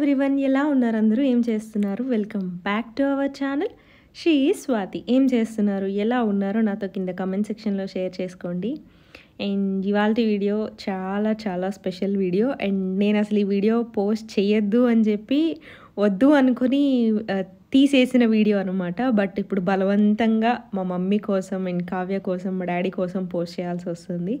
everyone ఎలా ఉన్నారు అందరూ ఏం చేస్తున్నారు welcome back to our channel she Swathi ఏం చేస్తున్నారు ఎలా ఉన్నారో నాతో కింద కమెంట్ సెక్షన్లో షేర్ చేసుకోండి అండ్ ఇవాళ వీడియో చాలా చాలా స్పెషల్ వీడియో అండ్ నేను అసలు ఈ వీడియో పోస్ట్ చేయొద్దు అని చెప్పి వద్దు అనుకుని తీసేసిన వీడియో అనమాట బట్ ఇప్పుడు బలవంతంగా మా మమ్మీ కోసం అండ్ కావ్య కోసం మా డాడీ కోసం పోస్ట్ చేయాల్సి వస్తుంది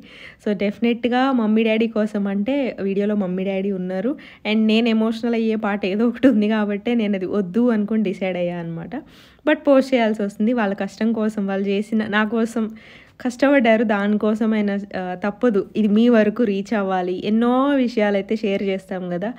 సో డెఫినెట్గా మమ్మీ డాడీ కోసం అంటే వీడియోలో మమ్మీ డాడీ ఉన్నారు అండ్ నేను ఎమోషనల్ అయ్యే పాట ఏదో ఒకటి ఉంది కాబట్టి నేను అది వద్దు అనుకుని డిసైడ్ అయ్యా అనమాట బట్ పోస్ట్ చేయాల్సి వస్తుంది వాళ్ళ కష్టం కోసం వాళ్ళు చేసిన నా కోసం కష్టపడ్డారు దానికోసమైనా తప్పదు ఇది మీ వరకు రీచ్ అవ్వాలి ఎన్నో విషయాలైతే షేర్ చేస్తాం కదా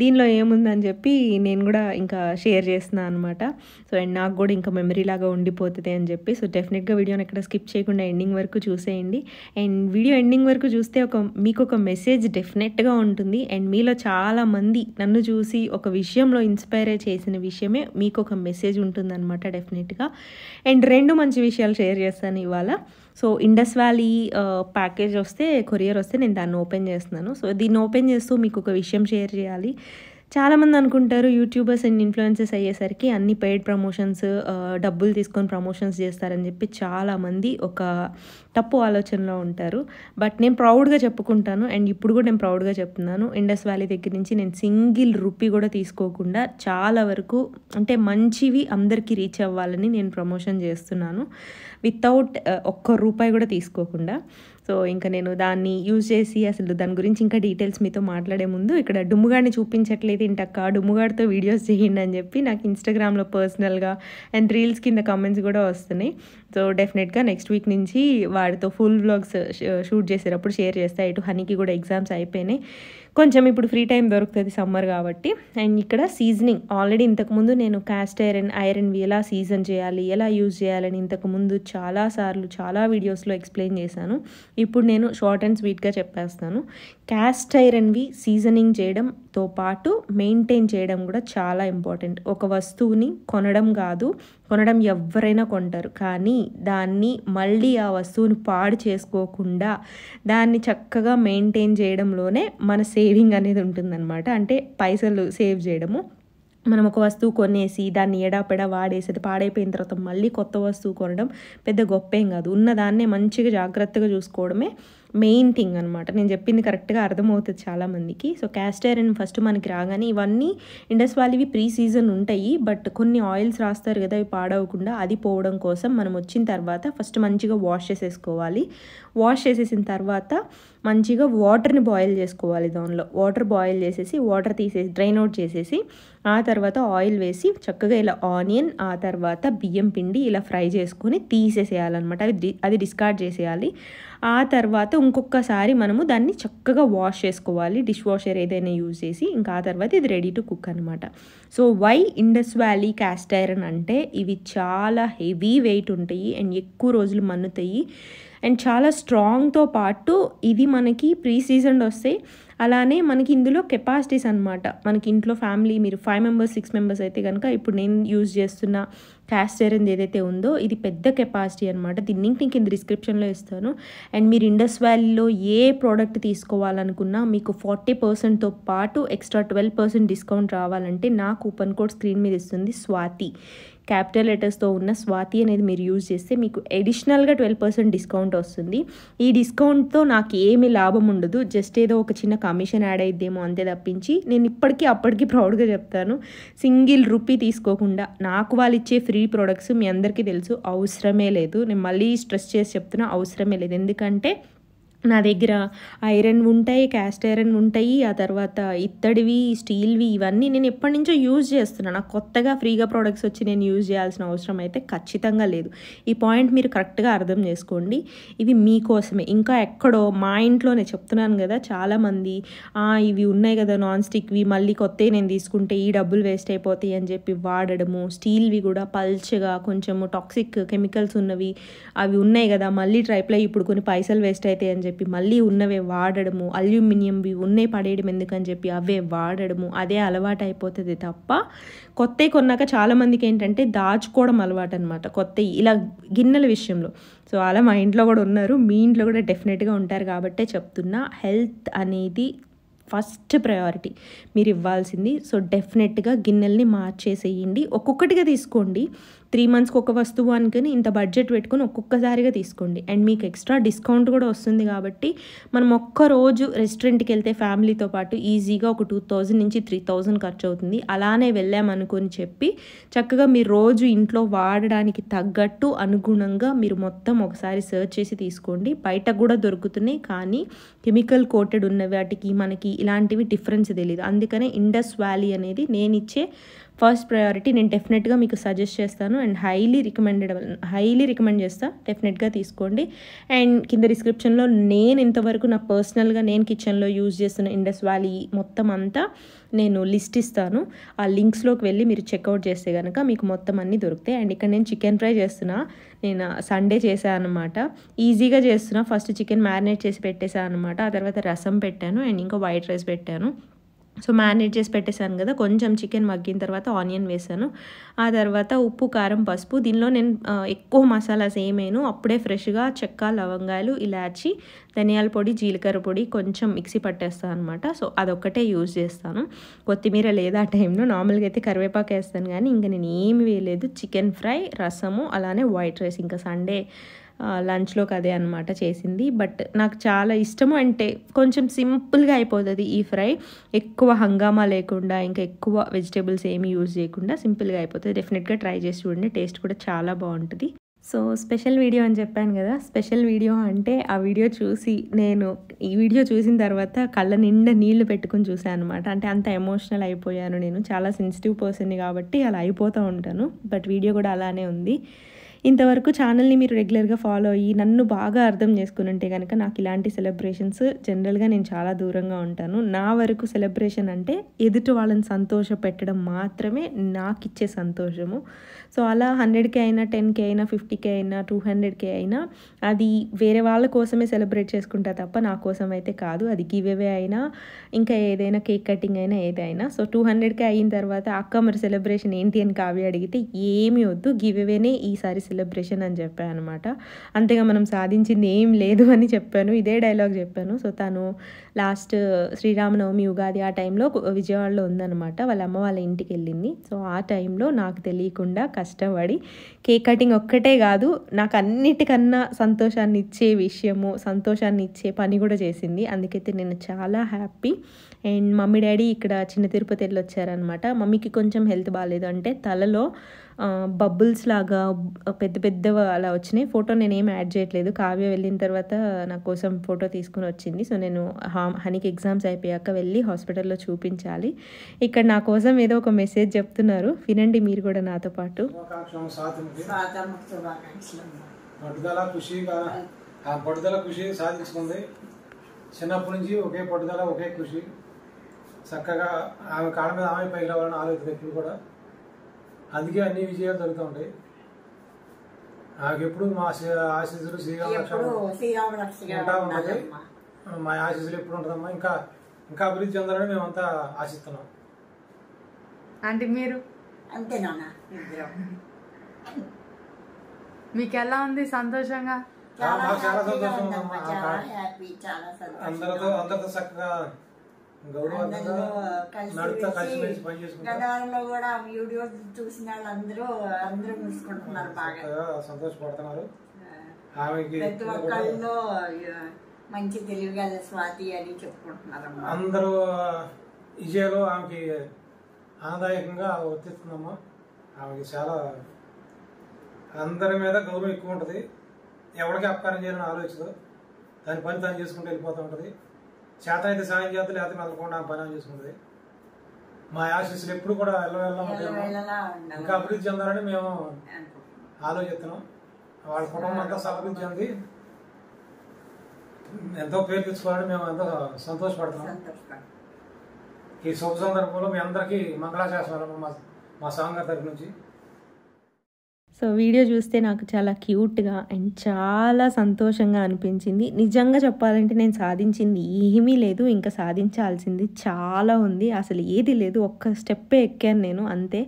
దీనిలో ఏముందని చెప్పి నేను కూడా ఇంకా షేర్ చేస్తున్నా అనమాట సో అండ్ నాకు కూడా ఇంకా మెమరీ లాగా ఉండిపోతుంది అని చెప్పి సో డెఫినెట్గా వీడియోని ఎక్కడ స్కిప్ చేయకుండా ఎండింగ్ వరకు చూసేయండి అండ్ వీడియో ఎండింగ్ వరకు చూస్తే ఒక మీకు ఒక మెసేజ్ డెఫినెట్గా ఉంటుంది అండ్ మీలో చాలామంది నన్ను చూసి ఒక విషయంలో ఇన్స్పైర్ చేసిన విషయమే మీకు ఒక మెసేజ్ ఉంటుందన్నమాట డెఫినెట్గా అండ్ రెండు మంచి విషయాలు షేర్ చేస్తాను ఇవాళ సో ఇండస్ వ్యాలీ ప్యాకేజ్ వస్తే కొరియర్ వస్తే నేను దాన్ని ఓపెన్ చేస్తున్నాను సో దీన్ని ఓపెన్ చేస్తూ మీకు ఒక విషయం షేర్ చేయాలి చాలామంది అనుకుంటారు యూట్యూబర్స్ అండ్ ఇన్ఫ్లుయెన్సెస్ అయ్యేసరికి అన్ని పెయిడ్ ప్రమోషన్స్ డబ్బులు తీసుకొని ప్రమోషన్స్ చేస్తారని చెప్పి చాలామంది ఒక తప్పు ఆలోచనలో ఉంటారు బట్ నేను ప్రౌడ్గా చెప్పుకుంటాను అండ్ ఇప్పుడు కూడా నేను ప్రౌడ్గా చెప్తున్నాను ఇండస్ వ్యాలీ దగ్గర నుంచి నేను సింగిల్ రూపీ కూడా తీసుకోకుండా చాలా వరకు అంటే మంచివి అందరికీ రీచ్ అవ్వాలని నేను ప్రమోషన్ చేస్తున్నాను వితౌట్ ఒక్క రూపాయి కూడా తీసుకోకుండా సో ఇంకా నేను దాన్ని యూజ్ చేసి అసలు దాని గురించి ఇంకా డీటెయిల్స్ మీతో మాట్లాడే ముందు ఇక్కడ డుమ్ముగాడిని చూపించట్లేదు ఇంటక్క డుమ్ముగాడితో వీడియోస్ చేయండి అని చెప్పి నాకు ఇన్స్టాగ్రామ్లో పర్సనల్గా అండ్ రీల్స్ కింద కామెంట్స్ కూడా వస్తున్నాయి సో డెఫినెట్గా నెక్స్ట్ వీక్ నుంచి వాడితో ఫుల్ వ్లాగ్స్ షూట్ చేసేటప్పుడు షేర్ చేస్తా ఇటు హనీకి కూడా ఎగ్జామ్స్ అయిపోయినాయి కొంచెం ఇప్పుడు ఫ్రీ టైం దొరుకుతుంది సమ్మర్ కాబట్టి అండ్ ఇక్కడ సీజనింగ్ ఆల్రెడీ ఇంతకుముందు నేను క్యాస్ట్ ఐరన్ ఐరన్వి ఎలా సీజన్ చేయాలి ఎలా యూజ్ చేయాలని ఇంతకుముందు చాలాసార్లు చాలా వీడియోస్లో ఎక్స్ప్లెయిన్ చేశాను ఇప్పుడు నేను షార్ట్ అండ్ స్వీట్గా చెప్పేస్తాను క్యాస్ట్ ఐరన్వి సీజనింగ్ చేయడంతో పాటు మెయింటైన్ చేయడం కూడా చాలా ఇంపార్టెంట్ ఒక వస్తువుని కొనడం కాదు కొనడం ఎవరైనా కొంటారు కానీ దాన్ని మళ్ళీ ఆ వస్తువుని పాడు చేసుకోకుండా దాన్ని చక్కగా మెయింటైన్ చేయడంలోనే మన సేఫ్ సేవింగ్ అనేది ఉంటుందన్నమాట అంటే పైసలు సేవ్ చేయడము మనం ఒక వస్తువు కొనేసి దాన్ని ఎడాపెడా వాడేసేది పాడైపోయిన తర్వాత మళ్ళీ కొత్త వస్తువు కొనడం పెద్ద గొప్ప ఏం కాదు ఉన్నదాన్నే మంచిగా జాగ్రత్తగా చూసుకోవడమే మెయిన్ థింగ్ అనమాట నేను చెప్పింది కరెక్ట్గా అర్థమవుతుంది చాలామందికి సో క్యాస్టర్ అండ్ ఫస్ట్ మనకి రాగానే ఇవన్నీ ఇండస్ వాలీవి ప్రీ సీజన్ ఉంటాయి బట్ కొన్ని ఆయిల్స్ రాస్తారు కదా అవి పాడవకుండా అది పోవడం కోసం మనం వచ్చిన తర్వాత ఫస్ట్ మంచిగా వాష్ చేసేసుకోవాలి వాష్ చేసేసిన తర్వాత మంచిగా వాటర్ని బాయిల్ చేసుకోవాలి దానిలో వాటర్ బాయిల్ చేసేసి వాటర్ తీసేసి డ్రైన్ అవుట్ చేసేసి ఆ తర్వాత ఆయిల్ వేసి చక్కగా ఇలా ఆనియన్ ఆ తర్వాత బియ్యం పిండి ఇలా ఫ్రై చేసుకొని తీసేసేయాలన్నమాట అది అది డిస్కార్డ్ చేసేయాలి ఆ తర్వాత ఇంకొకసారి మనము దాన్ని చక్కగా వాష్ చేసుకోవాలి డిష్ వాషర్ ఏదైనా యూజ్ చేసి ఇంకా ఆ తర్వాత ఇది రెడీ టు కుక్ అనమాట so why Indus valley cast iron అంటే ఇవి చాలా హెవీ వెయిట్ ఉంటాయి అండ్ ఎక్కువ రోజులు మన్నుతాయి అండ్ చాలా స్ట్రాంగ్తో పాటు ఇది మనకి ప్రీ సీజన్ వస్తాయి అలానే మనకి ఇందులో కెపాసిటీస్ అనమాట మనకి ఇంట్లో ఫ్యామిలీ మీరు ఫైవ్ మెంబర్స్ సిక్స్ మెంబర్స్ అయితే కనుక ఇప్పుడు నేను యూజ్ చేస్తున్న క్యాస్టర్ అనేది ఏదైతే ఉందో ఇది పెద్ద కెపాసిటీ అనమాట దీన్ని నేను కింద డిస్క్రిప్షన్లో ఇస్తాను అండ్ మీరు ఇండస్ వ్యాలీలో ఏ ప్రోడక్ట్ తీసుకోవాలనుకున్నా మీకు ఫార్టీ పర్సెంట్తో పాటు ఎక్స్ట్రా ట్వెల్వ్ పర్సెంట్ డిస్కౌంట్ రావాలంటే నా కూపన్ కోడ్ స్క్రీన్ మీద ఇస్తుంది స్వాతి క్యాపిటల్ లెటర్స్తో ఉన్న స్వాతి అనేది మీరు యూజ్ చేస్తే మీకు అడిషనల్గా ట్వెల్వ్ పర్సెంట్ డిస్కౌంట్ వస్తుంది ఈ డిస్కౌంట్తో నాకు ఏమీ లాభం ఉండదు జస్ట్ ఏదో ఒక చిన్న కమిషన్ యాడ్ అయిద్దేమో అంతే తప్పించి నేను ఇప్పటికీ అప్పటికీ ప్రౌడ్గా చెప్తాను సింగిల్ రూపీ తీసుకోకుండా నాకు వాళ్ళు ఇచ్చే ఫ్రీ ప్రొడక్ట్స్ మీ అందరికీ తెలుసు అవసరమే లేదు నేను మళ్ళీ స్ట్రెస్ చేసి చెప్తున్నా అవసరమే లేదు ఎందుకంటే నా దగ్గర ఐరన్ ఉంటాయి క్యాస్ట్ ఐరన్ ఉంటాయి ఆ తర్వాత ఇత్తడివి స్టీల్వి ఇవన్నీ నేను ఎప్పటి నుంచో యూజ్ చేస్తున్నాను నాకు కొత్తగా ఫ్రీగా ప్రోడక్ట్స్ వచ్చి నేను యూజ్ చేయాల్సిన అవసరం అయితే ఖచ్చితంగా లేదు ఈ పాయింట్ మీరు కరెక్ట్గా అర్థం చేసుకోండి ఇవి మీకోసమే ఇంకా ఎక్కడో మా ఇంట్లోనే చెప్తున్నాను కదా చాలామంది ఇవి ఉన్నాయి కదా నాన్ స్టిక్వి మళ్ళీ కొత్తవి నేను తీసుకుంటే ఈ డబ్బులు వేస్ట్ అయిపోతాయి అని చెప్పి వాడడము స్టీల్వి కూడా పల్చగా కొంచెము టాక్సిక్ కెమికల్స్ ఉన్నవి అవి ఉన్నాయి కదా మళ్ళీ ట్రైప్లై ఇప్పుడు కొన్ని పైసలు వేస్ట్ అవుతాయి అని చెప్పి చెప్పి మళ్ళీ ఉన్నవే వాడడము అల్యూమినియంవి ఉన్నాయి పడేయడం ఎందుకని చెప్పి అవే వాడడము అదే అలవాటు అయిపోతుంది తప్ప కొత్త కొన్నాక చాలామందికి ఏంటంటే దాచుకోవడం అలవాటు అనమాట కొత్త ఇలా గిన్నెల విషయంలో సో అలా మా ఇంట్లో కూడా ఉన్నారు మీ ఇంట్లో కూడా డెఫినెట్గా ఉంటారు కాబట్టే చెప్తున్నా హెల్త్ అనేది ఫస్ట్ ప్రయారిటీ మీరు ఇవ్వాల్సింది సో డెఫినెట్గా గిన్నెల్ని మార్చేసేయండి ఒక్కొక్కటిగా తీసుకోండి త్రీ మంత్స్కి ఒక వస్తువు అనుకుని ఇంత బడ్జెట్ పెట్టుకుని ఒక్కొక్కసారిగా తీసుకోండి అండ్ మీకు ఎక్స్ట్రా డిస్కౌంట్ కూడా వస్తుంది కాబట్టి మనం ఒక్క రోజు రెస్టారెంట్కి వెళ్తే ఫ్యామిలీతో పాటు ఈజీగా ఒక టూ థౌజండ్ నుంచి త్రీ థౌజండ్ ఖర్చు అవుతుంది అలానే వెళ్ళామనుకుని చెప్పి చక్కగా మీరు రోజు ఇంట్లో వాడడానికి తగ్గట్టు అనుగుణంగా మీరు మొత్తం ఒకసారి సర్చ్ చేసి తీసుకోండి బయట కూడా దొరుకుతున్నాయి కానీ కెమికల్ కోటెడ్ ఉన్న వాటికి మనకి ఇలాంటివి డిఫరెన్స్ తెలియదు అందుకనే ఇండస్ వ్యాలీ అనేది నేను ఇచ్చే ఫస్ట్ ప్రయారిటీ నేను డెఫినెట్గా మీకు సజెస్ట్ చేస్తాను and highly recommended highly recommend చేస్తా డెఫినెట్గా తీసుకోండి అండ్ కింద డిస్క్రిప్షన్లో నేను ఇంతవరకు నా పర్సనల్గా నేను కిచెన్లో యూజ్ చేస్తున్న ఇండస్ వ్యాలీ మొత్తం అంతా నేను లిస్ట్ ఇస్తాను ఆ లింక్స్లోకి వెళ్ళి మీరు చెక్అవుట్ చేస్తే కనుక మీకు మొత్తం అన్నీ దొరుకుతాయి అండ్ ఇక్కడ నేను చికెన్ ఫ్రై చేస్తున్నా నేను సండే చేశాను అనమాట ఈజీగా చేస్తున్నా ఫస్ట్ చికెన్ మ్యారినేట్ చేసి పెట్టేశాను అనమాట ఆ తర్వాత రసం పెట్టాను అండ్ ఇంకా వైట్ రైస్ పెట్టాను సో మ్యారినేట్ చేసి పెట్టేశాను కదా కొంచెం చికెన్ మగ్గిన తర్వాత ఆనియన్ వేసాను ఆ తర్వాత ఉప్పు కారం పసుపు దీనిలో నేను ఎక్కువ మసాలాస్ ఏమేను అప్పుడే ఫ్రెష్గా చెక్క లవంగాలు ఇలాచి ధనియాల పొడి జీలకర్ర పొడి కొంచెం మిక్సీ పట్టేస్తాను అనమాట సో అదొక్కటే యూజ్ చేస్తాను కొత్తిమీర లేదా ఆ టైంలో నార్మల్గా అయితే కరివేపాకు వేస్తాను కానీ ఇంకా నేను ఏమి వేయలేదు చికెన్ ఫ్రై రసము అలానే వైట్ రైస్ ఇంకా సండే లంచ్లోకి అదే అనమాట చేసింది బట్ నాకు చాలా ఇష్టము అంటే కొంచెం సింపుల్గా అయిపోతుంది ఈ ఫ్రై ఎక్కువ హంగామా లేకుండా ఇంకా ఎక్కువ వెజిటేబుల్స్ ఏమి యూజ్ చేయకుండా సింపుల్గా అయిపోతుంది డెఫినెట్గా ట్రై చేసి చూడండి టేస్ట్ కూడా చాలా బాగుంటుంది సో స్పెషల్ వీడియో అని చెప్పాను కదా స్పెషల్ వీడియో అంటే ఆ వీడియో చూసి నేను ఈ వీడియో చూసిన తర్వాత కళ్ళ నిండా నీళ్లు పెట్టుకుని చూసాను అనమాట అంటే అంత ఎమోషనల్ అయిపోయాను నేను చాలా సెన్సిటివ్ పర్సన్ కాబట్టి అలా అయిపోతూ ఉంటాను బట్ వీడియో కూడా అలానే ఉంది ఇంతవరకు ఛానల్ని మీరు రెగ్యులర్గా ఫాలో అయ్యి నన్ను బాగా అర్థం చేసుకుని ఉంటే కనుక నాకు ఇలాంటి సెలబ్రేషన్స్ జనరల్గా నేను చాలా దూరంగా ఉంటాను నా వరకు సెలబ్రేషన్ అంటే ఎదుటి వాళ్ళని సంతోష పెట్టడం మాత్రమే నాకు ఇచ్చే సంతోషము సో అలా హండ్రెడ్కే అయినా టెన్కే అయినా ఫిఫ్టీకే అయినా టూ హండ్రెడ్కే అయినా అది వేరే వాళ్ళ కోసమే సెలబ్రేట్ చేసుకుంటా తప్ప నా కోసం అయితే కాదు అది గివేవే అయినా ఇంకా ఏదైనా కేక్ కటింగ్ అయినా ఏదైనా సో టూ హండ్రెడ్కే అయిన తర్వాత అక్క మరి సెలబ్రేషన్ ఏంటి అని కావి అడిగితే ఏమీ వద్దు గివేవేనే ఈసారి సెలబ్రేషన్ అని చెప్పాను అనమాట అంతేగా మనం సాధించింది ఏం లేదు అని చెప్పాను ఇదే డైలాగ్ చెప్పాను సో తను లాస్ట్ శ్రీరామనవమి ఉగాది ఆ టైంలో విజయవాడలో ఉందనమాట వాళ్ళ అమ్మ వాళ్ళ ఇంటికి వెళ్ళింది సో ఆ టైంలో నాకు తెలియకుండా కష్టపడి కేక్ కటింగ్ ఒక్కటే కాదు నాకు అన్నిటికన్నా సంతోషాన్ని ఇచ్చే విషయము సంతోషాన్ని ఇచ్చే పని కూడా చేసింది అందుకైతే నేను చాలా హ్యాపీ అండ్ మమ్మీ డాడీ ఇక్కడ చిన్న తిరుపతి వెళ్ళి వచ్చారనమాట మమ్మీకి కొంచెం హెల్త్ బాగాలేదు అంటే తలలో బబుల్స్ లాగా పెద్ద పెద్ద అలా వచ్చినాయి ఫోటో నేను ఏం యాడ్ చేయట్లేదు కావ్య వెళ్ళిన తర్వాత నా కోసం ఫోటో తీసుకుని వచ్చింది సో నేను హనీకి ఎగ్జామ్స్ అయిపోయాక వెళ్ళి హాస్పిటల్లో చూపించాలి ఇక్కడ నా కోసం ఏదో ఒక మెసేజ్ చెప్తున్నారు వినండి మీరు కూడా నాతో పాటు చిన్నప్పటి నుంచి ఒకే పట్టుదల ఒకే కృషి చక్కగా ఆమె కాళ్ళ మీద ఆమె పైకి ఆలోచన ఎప్పుడు కూడా అందుకే అన్ని విజయాలు జరుగుతూ ఉంటాయి నాకెప్పుడు మా ఆశీస్సులు శ్రీరామ మా ఆశీస్సులు ఎప్పుడు ఉంటుందమ్మా ఇంకా ఇంకా అభివృద్ధి చెందాలని మేమంతా ఆశిస్తున్నాం అంటే మీరు మీకు ఎలా ఉంది సంతోషంగా చాలా అందరితో అందరితో చక్కగా గడవరంలో కూడా వీడియో చూసిన వాళ్ళు అందరూ అందరూ చూసుకుంటున్నారు బాగా సంతోషపడుతున్నారు ప్రతి ఒక్కళ్ళు మంచి తెలివిగల స్వాతి అని చెప్పుకుంటున్నారు అందరూ విజయాలు ఆమెకి ఆదాయకంగా వర్తిస్తుందమ్మా ఆమెకి చాలా అందరి మీద గౌరవం ఎక్కువ ఉంటుంది ఎవరికి అపకారం చేయాలని ఆలోచన దాని పని తాను చేసుకుంటూ వెళ్ళిపోతూ ఉంటుంది చేత అయితే సాయం చేత లేకపోతే మెదకుండా నాకు పని చేసుకుంటుంది మా ఆశీస్సులు ఎప్పుడు కూడా వెళ్ళవెళ్ళా ఇంకా అభివృద్ధి చెందాలని మేము ఆలోచిస్తున్నాం వాళ్ళ కుటుంబం అంతా అభివృద్ధి చెంది ఎంతో పేరు తెచ్చుకోవాలని మేము ఎంతో సంతోషపడుతున్నాం ఈ శుభ సందర్భంలో మీ అందరికీ మంగళాశాసనాలు మా మా గారి తరఫు నుంచి సో వీడియో చూస్తే నాకు చాలా క్యూట్గా అండ్ చాలా సంతోషంగా అనిపించింది నిజంగా చెప్పాలంటే నేను సాధించింది ఏమీ లేదు ఇంకా సాధించాల్సింది చాలా ఉంది అసలు ఏది లేదు ఒక్క స్టెప్పే ఎక్కాను నేను అంతే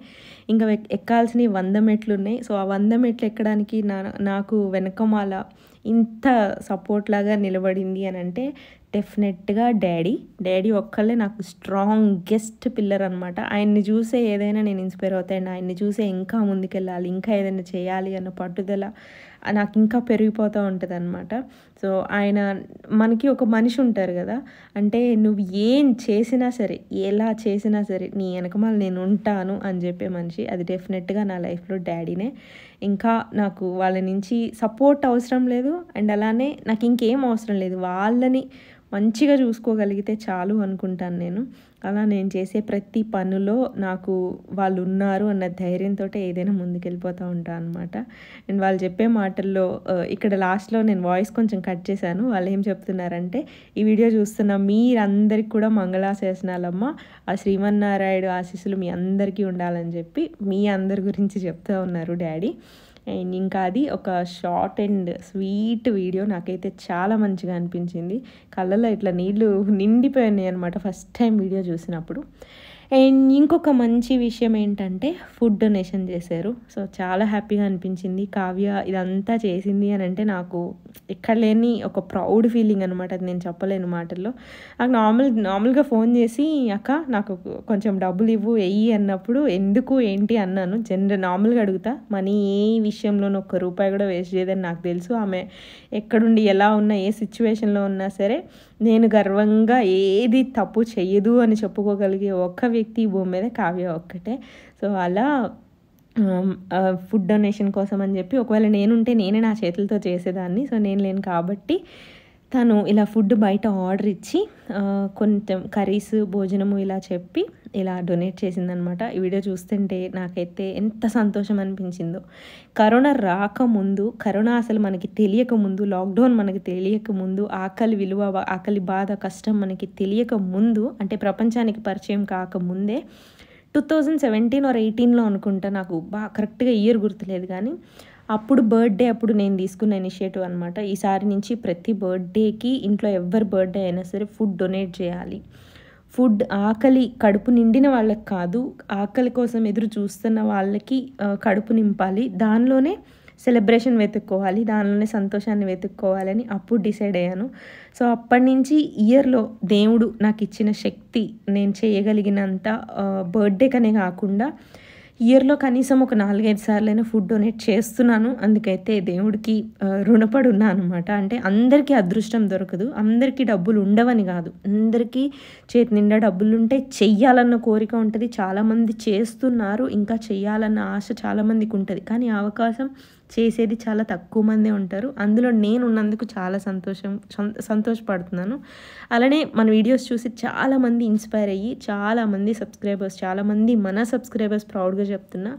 ఇంకా ఎక్కాల్సినవి వంద మెట్లు ఉన్నాయి సో ఆ వంద మెట్లు ఎక్కడానికి నా నాకు వెనకమాల ఇంత సపోర్ట్ లాగా నిలబడింది అని అంటే డెఫినెట్గా డాడీ డాడీ ఒక్కళ్ళే నాకు స్ట్రాంగెస్ట్ పిల్లర్ అనమాట ఆయన్ని చూసే ఏదైనా నేను ఇన్స్పైర్ అవుతాను ఆయన్ని చూసే ఇంకా ముందుకెళ్ళాలి ఇంకా ఏదైనా చేయాలి అన్న పట్టుదల నాకు ఇంకా పెరిగిపోతూ ఉంటుంది అనమాట సో ఆయన మనకి ఒక మనిషి ఉంటారు కదా అంటే నువ్వు ఏం చేసినా సరే ఎలా చేసినా సరే నీ వెనకమాల నేను ఉంటాను అని చెప్పే మనిషి అది డెఫినెట్గా నా లైఫ్లో డాడీనే ఇంకా నాకు వాళ్ళ నుంచి సపోర్ట్ అవసరం లేదు అండ్ అలానే నాకు ఇంకేం అవసరం లేదు వాళ్ళని మంచిగా చూసుకోగలిగితే చాలు అనుకుంటాను నేను అలా నేను చేసే ప్రతి పనిలో నాకు వాళ్ళు ఉన్నారు అన్న ధైర్యంతో ఏదైనా ముందుకెళ్ళిపోతూ ఉంటాను అనమాట అండ్ వాళ్ళు చెప్పే మాటల్లో ఇక్కడ లాస్ట్లో నేను వాయిస్ కొంచెం కట్ చేశాను వాళ్ళు ఏం చెప్తున్నారంటే ఈ వీడియో చూస్తున్న మీరందరికీ కూడా మంగళాశాసనాలమ్మ ఆ శ్రీమన్నారాయుడు ఆశీస్సులు మీ అందరికీ ఉండాలని చెప్పి మీ అందరి గురించి చెప్తూ ఉన్నారు డాడీ అండ్ ఇంకా అది ఒక షార్ట్ అండ్ స్వీట్ వీడియో నాకైతే చాలా మంచిగా అనిపించింది కళ్ళలో ఇట్లా నీళ్ళు నిండిపోయినాయి అనమాట ఫస్ట్ టైం వీడియో చూసినప్పుడు అండ్ ఇంకొక మంచి విషయం ఏంటంటే ఫుడ్ డొనేషన్ చేశారు సో చాలా హ్యాపీగా అనిపించింది కావ్య ఇదంతా చేసింది అని అంటే నాకు ఎక్కడ లేని ఒక ప్రౌడ్ ఫీలింగ్ అనమాట అది నేను చెప్పలేను మాటల్లో నాకు నార్మల్ నార్మల్గా ఫోన్ చేసి అక్క నాకు కొంచెం డబ్బులు ఇవ్వు వెయ్యి అన్నప్పుడు ఎందుకు ఏంటి అన్నాను జనరల్ నార్మల్గా అడుగుతా మనీ ఏ విషయంలోనూ ఒక్క రూపాయి కూడా వేస్ట్ చేయదని నాకు తెలుసు ఆమె ఎక్కడుండి ఎలా ఉన్నా ఏ సిచ్యువేషన్లో ఉన్నా సరే నేను గర్వంగా ఏది తప్పు చెయ్యదు అని చెప్పుకోగలిగే ఒక్క వ్యక్తి ఈ భూమి మీద కావ్య ఒక్కటే సో అలా ఫుడ్ డొనేషన్ కోసం అని చెప్పి ఒకవేళ నేనుంటే నేనే నా చేతులతో చేసేదాన్ని సో నేను లేను కాబట్టి తను ఇలా ఫుడ్ బయట ఆర్డర్ ఇచ్చి కొంచెం కర్రీస్ భోజనము ఇలా చెప్పి ఇలా డొనేట్ చేసిందనమాట ఈ వీడియో చూస్తుంటే నాకైతే ఎంత సంతోషం అనిపించిందో కరోనా రాకముందు కరోనా అసలు మనకి తెలియకముందు లాక్డౌన్ మనకి తెలియకముందు ఆకలి విలువ ఆకలి బాధ కష్టం మనకి తెలియకముందు అంటే ప్రపంచానికి పరిచయం కాకముందే టూ థౌజండ్ సెవెంటీన్ ఆర్ ఎయిటీన్లో అనుకుంటా నాకు బాగా కరెక్ట్గా ఇయర్ గుర్తులేదు కానీ అప్పుడు బర్త్డే అప్పుడు నేను తీసుకున్న ఇనిషియేటివ్ అనమాట ఈసారి నుంచి ప్రతి బర్త్డేకి ఇంట్లో ఎవరి బర్త్డే అయినా సరే ఫుడ్ డొనేట్ చేయాలి ఫుడ్ ఆకలి కడుపు నిండిన వాళ్ళకి కాదు ఆకలి కోసం ఎదురు చూస్తున్న వాళ్ళకి కడుపు నింపాలి దానిలోనే సెలబ్రేషన్ వెతుక్కోవాలి దానిలోనే సంతోషాన్ని వెతుక్కోవాలని అప్పుడు డిసైడ్ అయ్యాను సో అప్పటి నుంచి ఇయర్లో దేవుడు నాకు ఇచ్చిన శక్తి నేను చేయగలిగినంత బర్త్డే కనే కాకుండా ఇయర్లో కనీసం ఒక నాలుగైదు సార్లైనా ఫుడ్ డొనేట్ చేస్తున్నాను అందుకైతే దేవుడికి రుణపడి ఉన్నా అనమాట అంటే అందరికీ అదృష్టం దొరకదు అందరికీ డబ్బులు ఉండవని కాదు అందరికీ చేతి నిండా డబ్బులు ఉంటే చెయ్యాలన్న కోరిక ఉంటుంది చాలామంది చేస్తున్నారు ఇంకా చెయ్యాలన్న ఆశ చాలామందికి ఉంటుంది కానీ అవకాశం చేసేది చాలా తక్కువ మందే ఉంటారు అందులో నేను ఉన్నందుకు చాలా సంతోషం సంతోషపడుతున్నాను అలానే మన వీడియోస్ చూసి చాలామంది ఇన్స్పైర్ అయ్యి చాలామంది సబ్స్క్రైబర్స్ చాలామంది మన సబ్స్క్రైబర్స్ ప్రౌడ్గా చెప్తున్నా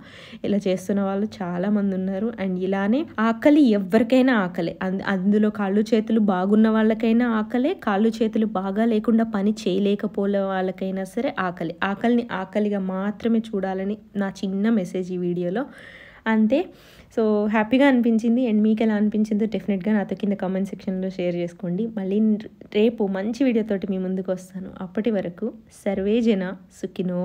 ఇలా చేస్తున్న వాళ్ళు చాలామంది ఉన్నారు అండ్ ఇలానే ఆకలి ఎవరికైనా ఆకలే అందులో కాళ్ళు చేతులు బాగున్న వాళ్ళకైనా ఆకలే కాళ్ళు చేతులు బాగా లేకుండా పని చేయలేకపోలే వాళ్ళకైనా సరే ఆకలి ఆకలిని ఆకలిగా మాత్రమే చూడాలని నా చిన్న మెసేజ్ ఈ వీడియోలో అంతే సో హ్యాపీగా అనిపించింది అండ్ మీకు ఎలా అనిపించిందో డెఫినెట్గా నాతో కింద కామెంట్ సెక్షన్లో షేర్ చేసుకోండి మళ్ళీ రేపు మంచి వీడియోతోటి మీ ముందుకు వస్తాను అప్పటి వరకు సర్వే జన సుఖినో